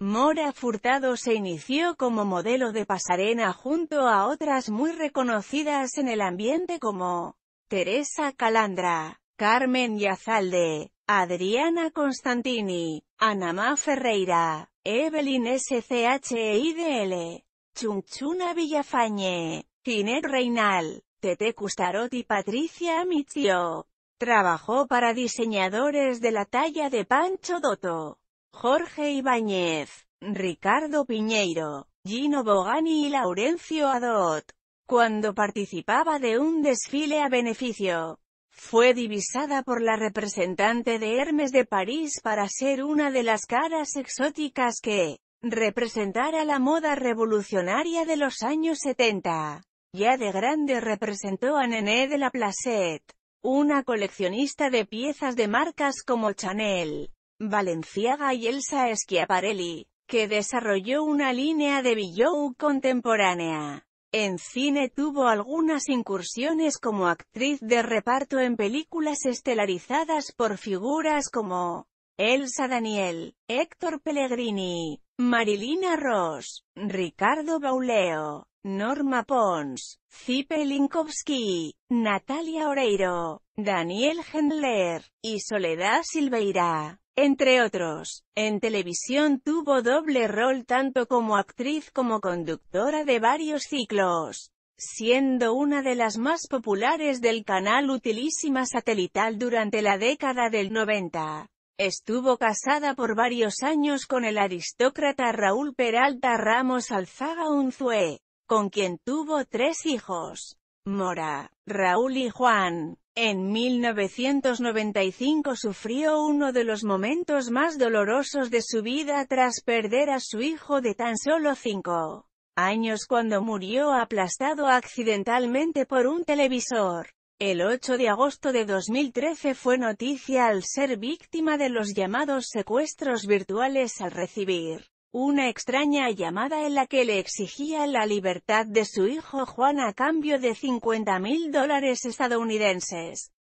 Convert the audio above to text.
Mora Furtado se inició como modelo de pasarela junto a otras muy reconocidas en el ambiente como Teresa Calandra, Carmen Yazalde, Adriana Constantini, Anamá Ferreira, Evelyn SCHIDL, e Chunchuna Villafañe, Tinet Reinal, Tete Custarot y Patricia Michio. Trabajó para diseñadores de la talla de Pancho Dotto. Jorge Ibáñez, Ricardo Piñeiro, Gino Bogani y Laurencio Adot. Cuando participaba de un desfile a beneficio, fue divisada por la representante de Hermes de París para ser una de las caras exóticas que representara la moda revolucionaria de los años 70. Ya de grande representó a Nené de la Placette, una coleccionista de piezas de marcas como Chanel, Valenciaga y Elsa Schiaparelli, que desarrolló una línea de billou contemporánea. En cine tuvo algunas incursiones como actriz de reparto en películas estelarizadas por figuras como Elsa Daniel, Héctor Pellegrini, Marilina Ross, Ricardo Bauleo, Norma Pons, Zipe Linkowski, Natalia Oreiro, Daniel Hendler y Soledad Silveira. Entre otros, en televisión tuvo doble rol tanto como actriz como conductora de varios ciclos, siendo una de las más populares del canal Utilísima Satelital durante la década del 90. Estuvo casada por varios años con el aristócrata Raúl Peralta Ramos Alzaga Unzué, con quien tuvo tres hijos, Mora, Raúl y Juan. En 1995 sufrió uno de los momentos más dolorosos de su vida tras perder a su hijo de tan solo cinco años cuando murió aplastado accidentalmente por un televisor. El 8 de agosto de 2013 fue noticia al ser víctima de los llamados secuestros virtuales al recibir una extraña llamada en la que le exigía la libertad de su hijo Juan a cambio de 50 mil dólares estadounidenses.